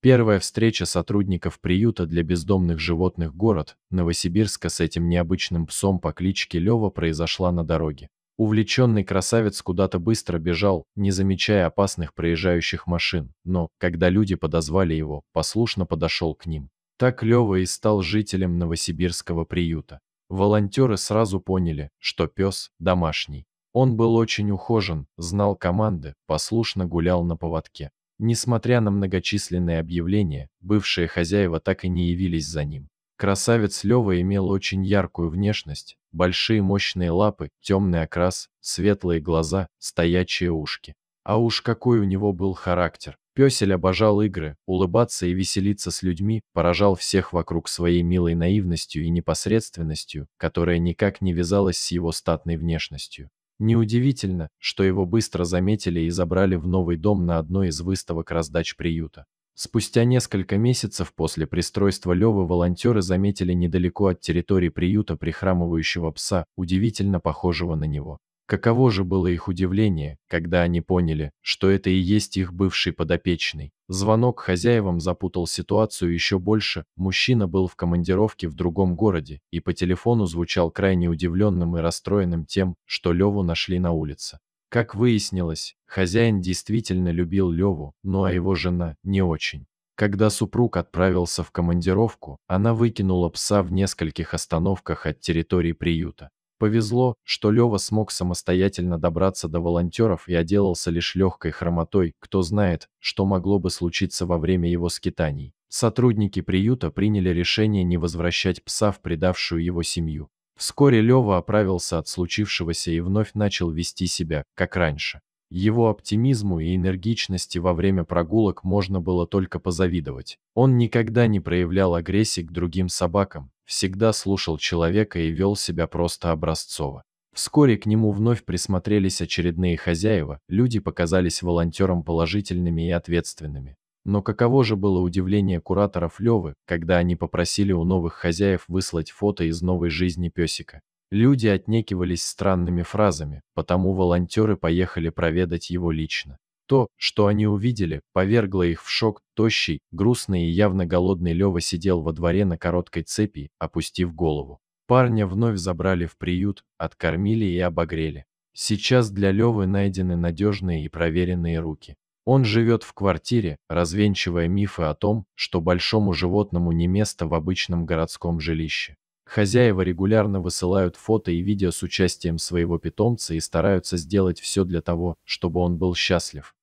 Первая встреча сотрудников приюта для бездомных животных город Новосибирска с этим необычным псом по кличке Лева произошла на дороге. Увлеченный красавец куда-то быстро бежал, не замечая опасных проезжающих машин, но, когда люди подозвали его, послушно подошел к ним. Так Лева и стал жителем новосибирского приюта. Волонтеры сразу поняли, что пес домашний. Он был очень ухожен, знал команды, послушно гулял на поводке. Несмотря на многочисленные объявления, бывшие хозяева так и не явились за ним. Красавец Лева имел очень яркую внешность, большие мощные лапы, темный окрас, светлые глаза, стоячие ушки. А уж какой у него был характер. Пёсель обожал игры, улыбаться и веселиться с людьми, поражал всех вокруг своей милой наивностью и непосредственностью, которая никак не вязалась с его статной внешностью. Неудивительно, что его быстро заметили и забрали в новый дом на одной из выставок раздач приюта. Спустя несколько месяцев после пристройства Лёвы волонтеры заметили недалеко от территории приюта прихрамывающего пса, удивительно похожего на него. Каково же было их удивление, когда они поняли, что это и есть их бывший подопечный. Звонок хозяевам запутал ситуацию еще больше. Мужчина был в командировке в другом городе и по телефону звучал крайне удивленным и расстроенным тем, что Леву нашли на улице. Как выяснилось, хозяин действительно любил Леву, но а его жена не очень. Когда супруг отправился в командировку, она выкинула пса в нескольких остановках от территории приюта. Повезло, что Лева смог самостоятельно добраться до волонтеров и отделался лишь легкой хромотой, кто знает, что могло бы случиться во время его скитаний. Сотрудники приюта приняли решение не возвращать пса в предавшую его семью. Вскоре Лева оправился от случившегося и вновь начал вести себя, как раньше. Его оптимизму и энергичности во время прогулок можно было только позавидовать. Он никогда не проявлял агрессии к другим собакам, всегда слушал человека и вел себя просто образцово. Вскоре к нему вновь присмотрелись очередные хозяева, люди показались волонтерам положительными и ответственными. Но каково же было удивление кураторов Левы, когда они попросили у новых хозяев выслать фото из новой жизни песика. Люди отнекивались странными фразами, потому волонтеры поехали проведать его лично. То, что они увидели, повергло их в шок. Тощий, грустный и явно голодный Лева сидел во дворе на короткой цепи, опустив голову. Парня вновь забрали в приют, откормили и обогрели. Сейчас для Левы найдены надежные и проверенные руки. Он живет в квартире, развенчивая мифы о том, что большому животному не место в обычном городском жилище. Хозяева регулярно высылают фото и видео с участием своего питомца и стараются сделать все для того, чтобы он был счастлив.